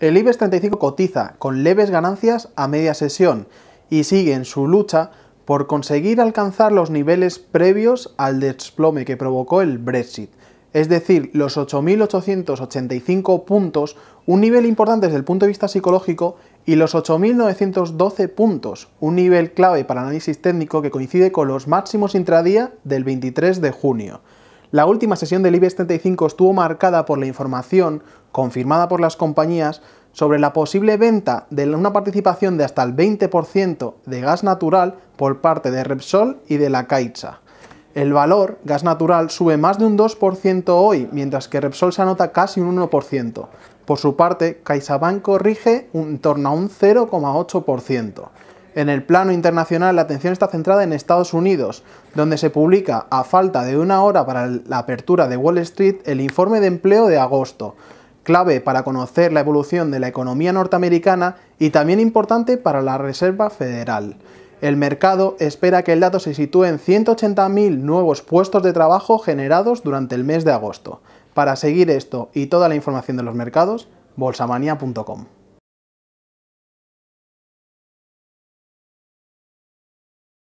El IBEX 35 cotiza con leves ganancias a media sesión y sigue en su lucha por conseguir alcanzar los niveles previos al desplome que provocó el Brexit, es decir, los 8.885 puntos, un nivel importante desde el punto de vista psicológico, y los 8.912 puntos, un nivel clave para análisis técnico que coincide con los máximos intradía del 23 de junio. La última sesión del IBEX 35 estuvo marcada por la información confirmada por las compañías sobre la posible venta de una participación de hasta el 20% de gas natural por parte de Repsol y de la Caixa. El valor gas natural sube más de un 2% hoy, mientras que Repsol se anota casi un 1%. Por su parte, CaixaBank corrige en torno a un 0,8%. En el plano internacional, la atención está centrada en Estados Unidos, donde se publica, a falta de una hora para la apertura de Wall Street, el informe de empleo de agosto, clave para conocer la evolución de la economía norteamericana y también importante para la Reserva Federal. El mercado espera que el dato se sitúe en 180.000 nuevos puestos de trabajo generados durante el mes de agosto. Para seguir esto y toda la información de los mercados, bolsamanía.com